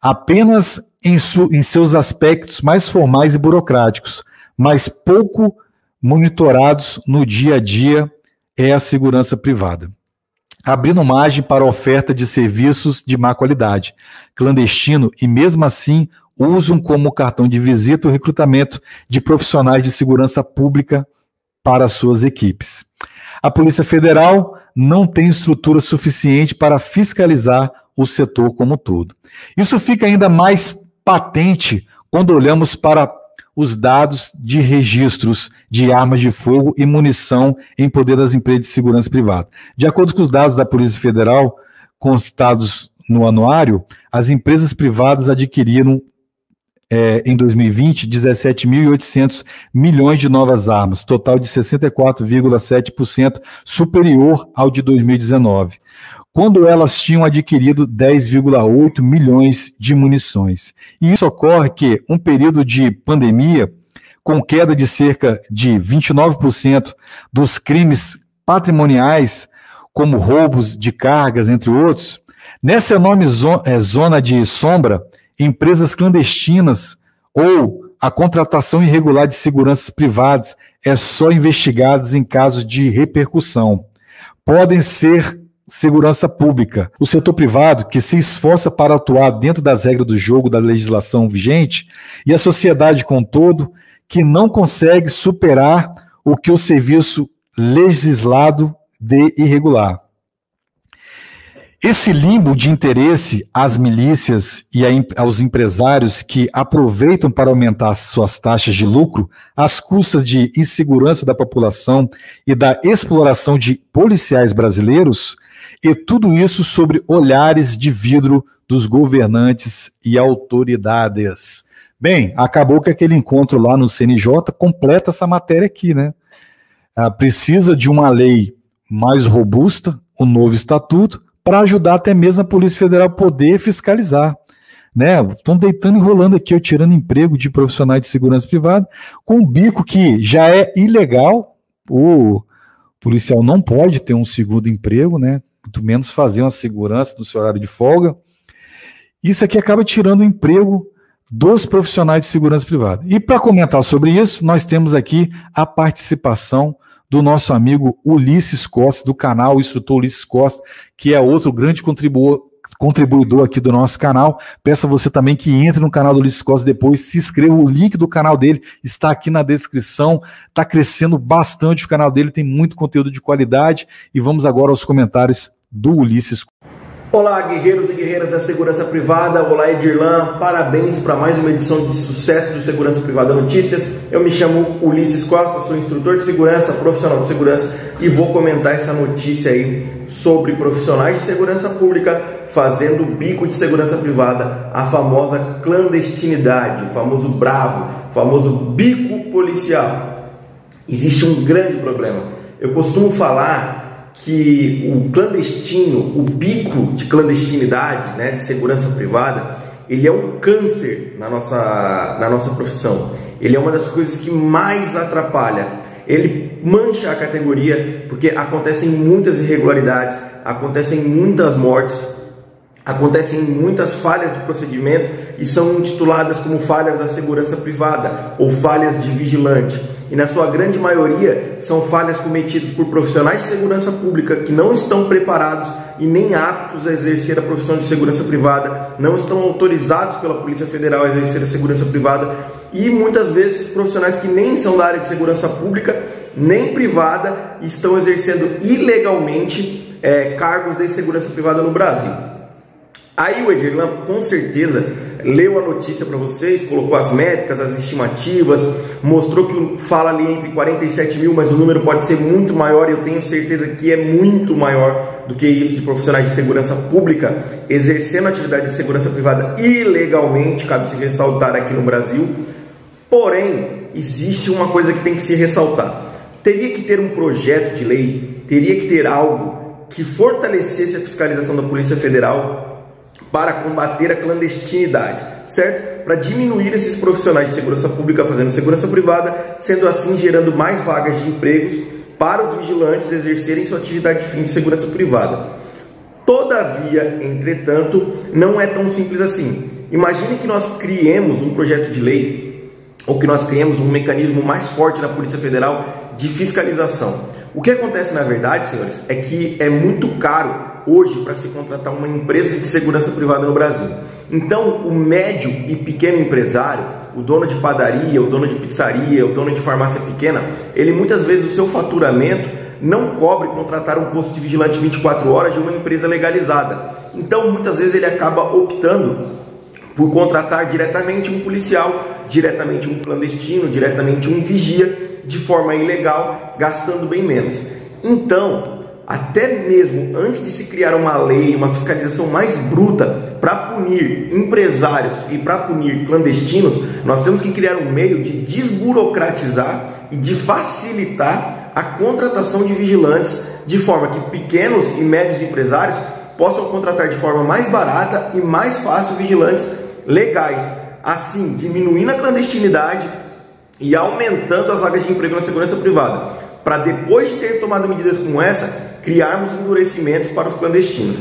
apenas em, em seus aspectos mais formais e burocráticos, mas pouco monitorados no dia a dia é a segurança privada abrindo margem para oferta de serviços de má qualidade, clandestino e mesmo assim usam como cartão de visita o recrutamento de profissionais de segurança pública para suas equipes. A Polícia Federal não tem estrutura suficiente para fiscalizar o setor como todo. Isso fica ainda mais patente quando olhamos para os dados de registros de armas de fogo e munição em poder das empresas de segurança privada. De acordo com os dados da Polícia Federal, constados no anuário, as empresas privadas adquiriram é, em 2020 17.800 milhões de novas armas, total de 64,7% superior ao de 2019 quando elas tinham adquirido 10,8 milhões de munições. E isso ocorre que um período de pandemia, com queda de cerca de 29% dos crimes patrimoniais, como roubos de cargas, entre outros, nessa enorme eh, zona de sombra, empresas clandestinas ou a contratação irregular de seguranças privadas é só investigadas em casos de repercussão. Podem ser segurança pública. O setor privado, que se esforça para atuar dentro das regras do jogo da legislação vigente, e a sociedade com todo, que não consegue superar o que o serviço legislado de irregular. Esse limbo de interesse às milícias e aos empresários que aproveitam para aumentar suas taxas de lucro às custas de insegurança da população e da exploração de policiais brasileiros e tudo isso sobre olhares de vidro dos governantes e autoridades. Bem, acabou que aquele encontro lá no CNJ completa essa matéria aqui, né? Ah, precisa de uma lei mais robusta, um novo estatuto, para ajudar até mesmo a Polícia Federal poder fiscalizar. Né? Estão deitando e rolando aqui, eu tirando emprego de profissionais de segurança privada, com um bico que já é ilegal, o policial não pode ter um segundo emprego, né? muito menos fazer uma segurança no seu horário de folga. Isso aqui acaba tirando o emprego dos profissionais de segurança privada. E para comentar sobre isso, nós temos aqui a participação do nosso amigo Ulisses Costa, do canal o Instrutor Ulisses Costa, que é outro grande contribu contribuidor aqui do nosso canal. Peço a você também que entre no canal do Ulisses Costa depois, se inscreva. O link do canal dele está aqui na descrição. Está crescendo bastante o canal dele, tem muito conteúdo de qualidade. E vamos agora aos comentários do Ulisses. Olá, guerreiros e guerreiras da segurança privada. Olá, Edirlan. Parabéns para mais uma edição de sucesso do Segurança Privada Notícias. Eu me chamo Ulisses Costa, sou instrutor de segurança, profissional de segurança e vou comentar essa notícia aí sobre profissionais de segurança pública fazendo bico de segurança privada, a famosa clandestinidade, o famoso bravo, o famoso bico policial. Existe um grande problema. Eu costumo falar que o clandestino, o bico de clandestinidade, né, de segurança privada, ele é um câncer na nossa, na nossa profissão. Ele é uma das coisas que mais atrapalha. Ele mancha a categoria porque acontecem muitas irregularidades, acontecem muitas mortes, acontecem muitas falhas de procedimento e são intituladas como falhas da segurança privada ou falhas de vigilante e na sua grande maioria são falhas cometidas por profissionais de segurança pública que não estão preparados e nem aptos a exercer a profissão de segurança privada, não estão autorizados pela Polícia Federal a exercer a segurança privada e muitas vezes profissionais que nem são da área de segurança pública nem privada estão exercendo ilegalmente é, cargos de segurança privada no Brasil. Aí o Edirlan, com certeza, leu a notícia para vocês, colocou as métricas, as estimativas, mostrou que fala ali entre 47 mil, mas o número pode ser muito maior, e eu tenho certeza que é muito maior do que isso de profissionais de segurança pública exercendo atividade de segurança privada ilegalmente, cabe se ressaltar aqui no Brasil. Porém, existe uma coisa que tem que se ressaltar. Teria que ter um projeto de lei, teria que ter algo que fortalecesse a fiscalização da Polícia Federal para combater a clandestinidade, certo? Para diminuir esses profissionais de segurança pública fazendo segurança privada, sendo assim gerando mais vagas de empregos para os vigilantes exercerem sua atividade de fim de segurança privada. Todavia, entretanto, não é tão simples assim. Imagine que nós criemos um projeto de lei ou que nós criemos um mecanismo mais forte na Polícia Federal de fiscalização. O que acontece na verdade, senhores, é que é muito caro hoje para se contratar uma empresa de segurança privada no Brasil. Então, o médio e pequeno empresário, o dono de padaria, o dono de pizzaria, o dono de farmácia pequena, ele muitas vezes o seu faturamento não cobre contratar um posto de vigilante 24 horas de uma empresa legalizada. Então, muitas vezes ele acaba optando por contratar diretamente um policial, diretamente um clandestino, diretamente um vigia, de forma ilegal, gastando bem menos. Então, até mesmo antes de se criar uma lei, uma fiscalização mais bruta para punir empresários e para punir clandestinos, nós temos que criar um meio de desburocratizar e de facilitar a contratação de vigilantes de forma que pequenos e médios empresários possam contratar de forma mais barata e mais fácil vigilantes legais, assim diminuindo a clandestinidade e aumentando as vagas de emprego na segurança privada. Para depois de ter tomado medidas como essa, criarmos endurecimentos para os clandestinos.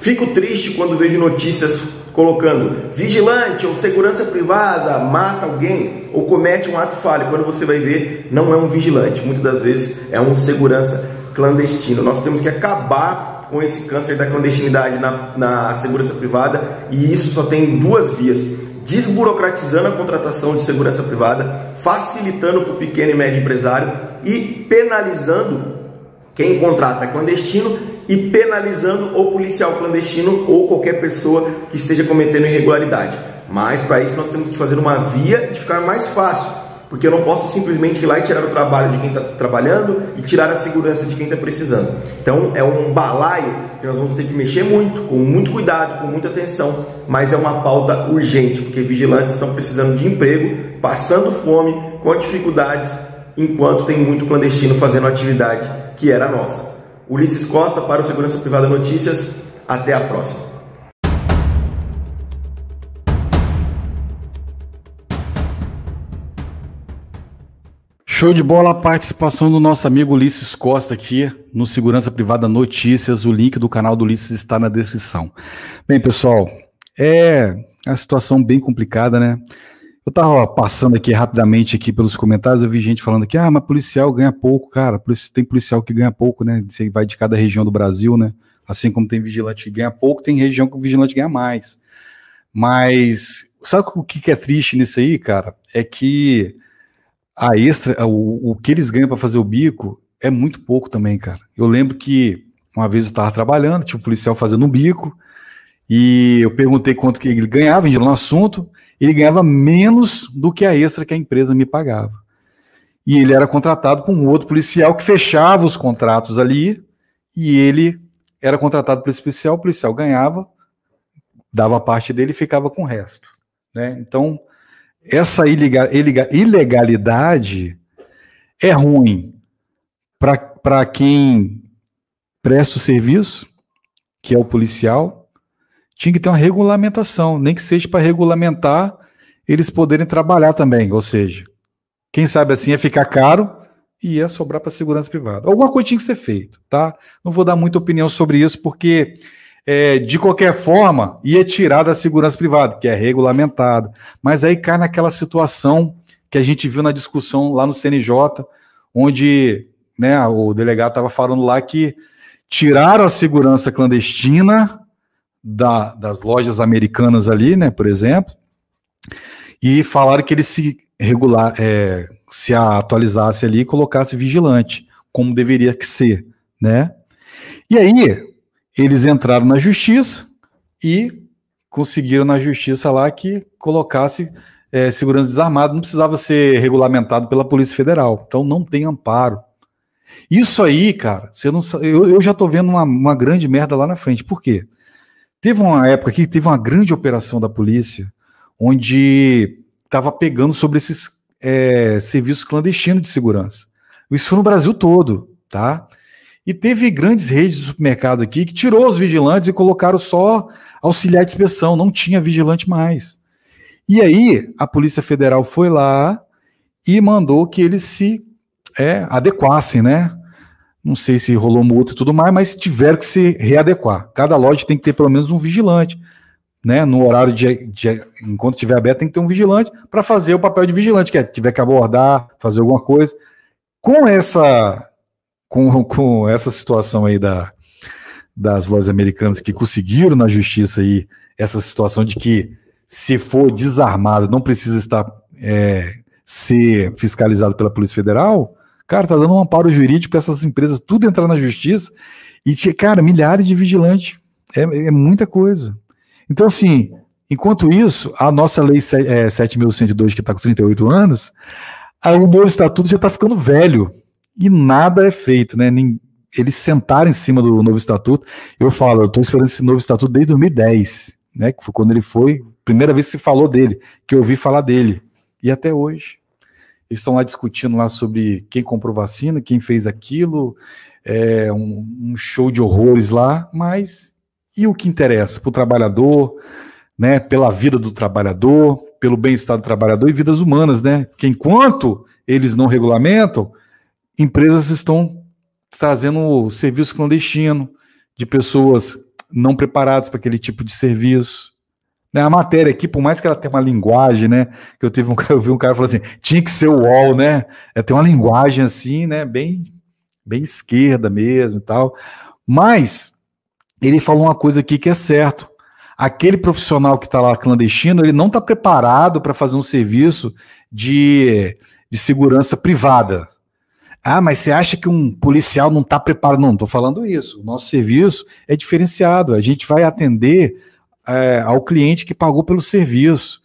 Fico triste quando vejo notícias colocando vigilante ou segurança privada mata alguém ou comete um ato falho. Quando você vai ver, não é um vigilante, muitas das vezes é um segurança clandestino. Nós temos que acabar com esse câncer da clandestinidade na, na segurança privada e isso só tem duas vias desburocratizando a contratação de segurança privada, facilitando para o pequeno e médio empresário e penalizando quem contrata clandestino e penalizando o policial clandestino ou qualquer pessoa que esteja cometendo irregularidade. Mas para isso nós temos que fazer uma via de ficar mais fácil, porque eu não posso simplesmente ir lá e tirar o trabalho de quem está trabalhando e tirar a segurança de quem está precisando. Então é um balaio que nós vamos ter que mexer muito, com muito cuidado, com muita atenção, mas é uma pauta urgente, porque vigilantes estão precisando de emprego, passando fome, com dificuldades, enquanto tem muito clandestino fazendo atividade que era nossa. Ulisses Costa para o Segurança Privada Notícias. Até a próxima. Show de bola a participação do nosso amigo Ulisses Costa aqui no Segurança Privada Notícias. O link do canal do Ulisses está na descrição. Bem, pessoal, é a situação bem complicada, né? Eu estava passando aqui rapidamente aqui pelos comentários, eu vi gente falando aqui, ah, mas policial ganha pouco, cara. Tem policial que ganha pouco, né? Você vai de cada região do Brasil, né? Assim como tem vigilante que ganha pouco, tem região que o vigilante ganha mais. Mas sabe o que é triste nisso aí, cara? É que a extra, o, o que eles ganham para fazer o bico é muito pouco também, cara. Eu lembro que uma vez eu estava trabalhando, tinha um policial fazendo um bico, e eu perguntei quanto que ele ganhava, em um assunto ele ganhava menos do que a extra que a empresa me pagava. E ele era contratado por um outro policial que fechava os contratos ali, e ele era contratado pelo esse policial, o policial ganhava, dava parte dele e ficava com o resto. Né? Então, essa ilegalidade é ruim para quem presta o serviço, que é o policial, tinha que ter uma regulamentação, nem que seja para regulamentar eles poderem trabalhar também. Ou seja, quem sabe assim ia ficar caro e ia sobrar para a segurança privada. Alguma coisa tinha que ser feito, tá? Não vou dar muita opinião sobre isso, porque é, de qualquer forma ia tirar da segurança privada, que é regulamentada. Mas aí cai naquela situação que a gente viu na discussão lá no CNJ, onde né, o delegado estava falando lá que tiraram a segurança clandestina da, das lojas americanas ali, né, por exemplo, e falaram que ele se regular, é, se atualizasse ali e colocasse vigilante, como deveria que ser, né? E aí eles entraram na justiça e conseguiram na justiça lá que colocasse é, segurança desarmada, não precisava ser regulamentado pela Polícia Federal, então não tem amparo. Isso aí, cara, você não, eu, eu já estou vendo uma, uma grande merda lá na frente. Por quê? Teve uma época que teve uma grande operação da polícia, onde estava pegando sobre esses é, serviços clandestinos de segurança. Isso foi no Brasil todo, tá? E teve grandes redes de supermercado aqui que tirou os vigilantes e colocaram só auxiliar de inspeção, não tinha vigilante mais. E aí a Polícia Federal foi lá e mandou que eles se é, adequassem, né? Não sei se rolou multa e tudo mais, mas tiver que se readequar. Cada loja tem que ter pelo menos um vigilante. Né? No horário de, de enquanto estiver aberto, tem que ter um vigilante para fazer o papel de vigilante, que é tiver que abordar, fazer alguma coisa. Com essa, com, com essa situação aí da, das lojas americanas que conseguiram na justiça aí essa situação de que se for desarmado não precisa estar é, ser fiscalizado pela Polícia Federal, Cara, tá dando um amparo jurídico para essas empresas tudo entrar na justiça e, cara, milhares de vigilantes. É, é muita coisa. Então, assim, enquanto isso, a nossa lei é, 7.102, que está com 38 anos, o novo estatuto já está ficando velho e nada é feito, né? Nem, eles sentaram em cima do novo estatuto. Eu falo, eu estou esperando esse novo estatuto desde 2010, né? Que foi quando ele foi, primeira vez que se falou dele, que eu ouvi falar dele, e até hoje. Eles estão lá discutindo lá sobre quem comprou vacina, quem fez aquilo, é um, um show de horrores lá, mas e o que interessa para o trabalhador, né, pela vida do trabalhador, pelo bem-estar do trabalhador e vidas humanas, né? Porque enquanto eles não regulamentam, empresas estão trazendo serviço clandestino de pessoas não preparadas para aquele tipo de serviço. Né? A matéria aqui, por mais que ela tenha uma linguagem, né? Que eu tive um eu vi um cara falando assim, tinha que ser o UOL, né? É, tem uma linguagem assim, né? Bem, bem esquerda mesmo e tal. Mas ele falou uma coisa aqui que é certo. Aquele profissional que está lá clandestino, ele não está preparado para fazer um serviço de, de segurança privada. Ah, mas você acha que um policial não está preparado? Não, estou falando isso. O nosso serviço é diferenciado. A gente vai atender é, ao cliente que pagou pelo serviço.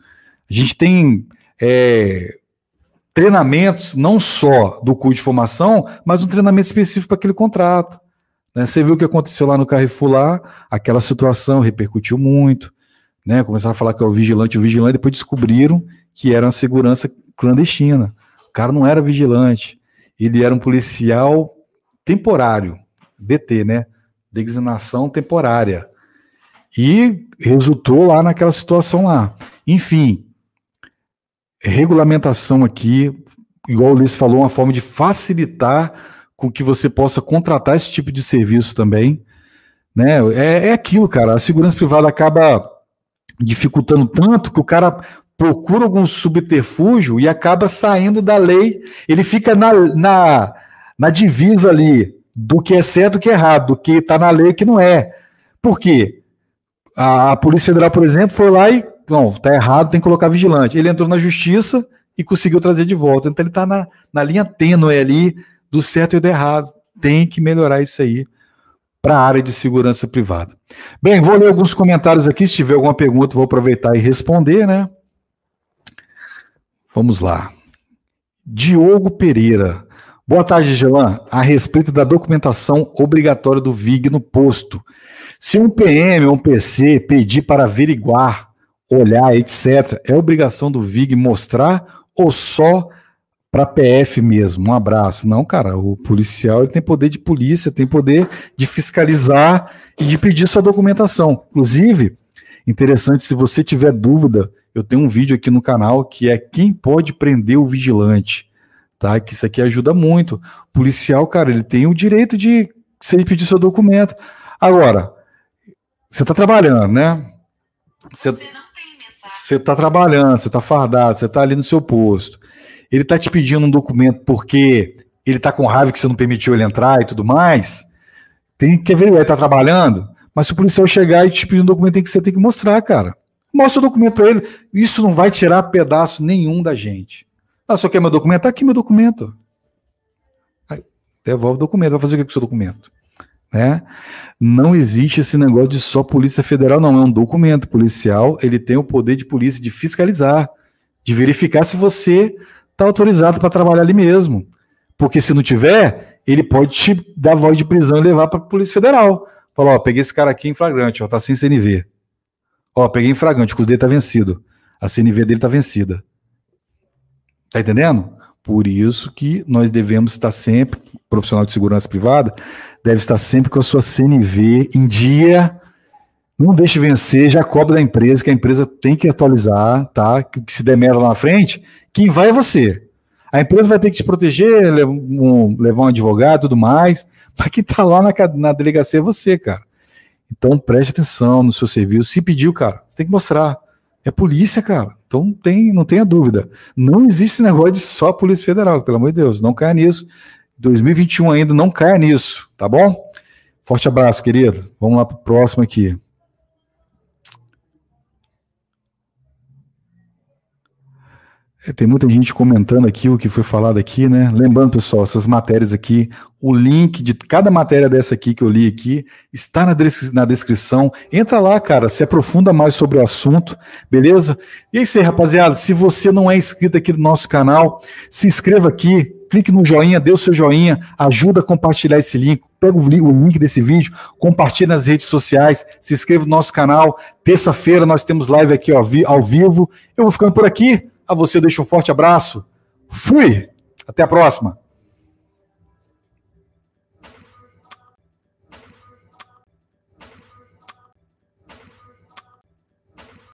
A gente tem é, treinamentos não só do curso de formação, mas um treinamento específico para aquele contrato. Né? Você viu o que aconteceu lá no Carrefour lá, aquela situação repercutiu muito. Né? Começaram a falar que é o vigilante, o vigilante, depois descobriram que era uma segurança clandestina. O cara não era vigilante, ele era um policial temporário, DT, né? Designação temporária. E resultou lá naquela situação lá. Enfim, regulamentação aqui, igual o Luiz falou, uma forma de facilitar com que você possa contratar esse tipo de serviço também. Né? É, é aquilo, cara. A segurança privada acaba dificultando tanto que o cara procura algum subterfúgio e acaba saindo da lei. Ele fica na, na, na divisa ali do que é certo e do que é errado, do que está na lei e que não é. Por quê? A, a Polícia Federal, por exemplo, foi lá e, não, tá errado, tem que colocar vigilante. Ele entrou na justiça e conseguiu trazer de volta. Então ele tá na, na linha tênue ali do certo e do errado. Tem que melhorar isso aí para a área de segurança privada. Bem, vou ler alguns comentários aqui. Se tiver alguma pergunta, vou aproveitar e responder, né? Vamos lá. Diogo Pereira. Boa tarde, Gelan. A respeito da documentação obrigatória do VIG no posto. Se um PM ou um PC pedir para averiguar, olhar, etc., é obrigação do VIG mostrar ou só para PF mesmo? Um abraço. Não, cara, o policial tem poder de polícia, tem poder de fiscalizar e de pedir sua documentação. Inclusive, interessante, se você tiver dúvida, eu tenho um vídeo aqui no canal que é quem pode prender o vigilante. Tá, que isso aqui ajuda muito. policial, cara, ele tem o direito de, se ele pedir seu documento. Agora, você está trabalhando, né? Você, não tem mensagem. Você está trabalhando, você está fardado, você está ali no seu posto. Ele está te pedindo um documento porque ele está com raiva que você não permitiu ele entrar e tudo mais. Tem que ver, ele está trabalhando. Mas se o policial chegar e te pedir um documento, tem que, você tem que mostrar, cara. Mostra o documento para ele. Isso não vai tirar pedaço nenhum da gente. Ah, só quer meu documento? Tá aqui meu documento. Aí, devolve o documento. Vai fazer o que com o seu documento? né? Não existe esse negócio de só Polícia Federal, não. É um documento policial, ele tem o poder de polícia de fiscalizar, de verificar se você está autorizado para trabalhar ali mesmo. Porque se não tiver, ele pode te dar voz de prisão e levar para a Polícia Federal. Falar, ó, peguei esse cara aqui em flagrante, ó, tá sem CNV. Ó, peguei em flagrante, o custo dele tá vencido. A CNV dele tá vencida. Tá entendendo? Por isso que nós devemos estar sempre, profissional de segurança privada, deve estar sempre com a sua CNV em dia. Não deixe vencer, já cobra da empresa, que a empresa tem que atualizar, tá? Que, que se demera lá na frente, quem vai é você. A empresa vai ter que te proteger, levar um, levar um advogado e tudo mais, mas quem está lá na, na delegacia é você, cara. Então preste atenção no seu serviço. Se pediu, cara, você tem que mostrar. É polícia, cara. Então não, tem, não tenha dúvida. Não existe negócio de só a Polícia Federal, pelo amor de Deus. Não caia nisso. 2021 ainda, não caia nisso. Tá bom? Forte abraço, querido. Vamos lá para o próximo aqui. É, tem muita gente comentando aqui o que foi falado aqui, né? Lembrando, pessoal, essas matérias aqui, o link de cada matéria dessa aqui que eu li aqui está na, na descrição. Entra lá, cara, se aprofunda mais sobre o assunto, beleza? E é isso aí, rapaziada. Se você não é inscrito aqui no nosso canal, se inscreva aqui, clique no joinha, dê o seu joinha, ajuda a compartilhar esse link, pega o link desse vídeo, compartilha nas redes sociais, se inscreva no nosso canal. Terça-feira nós temos live aqui ó, ao vivo. Eu vou ficando por aqui. A você eu deixo um forte abraço. Fui! Até a próxima!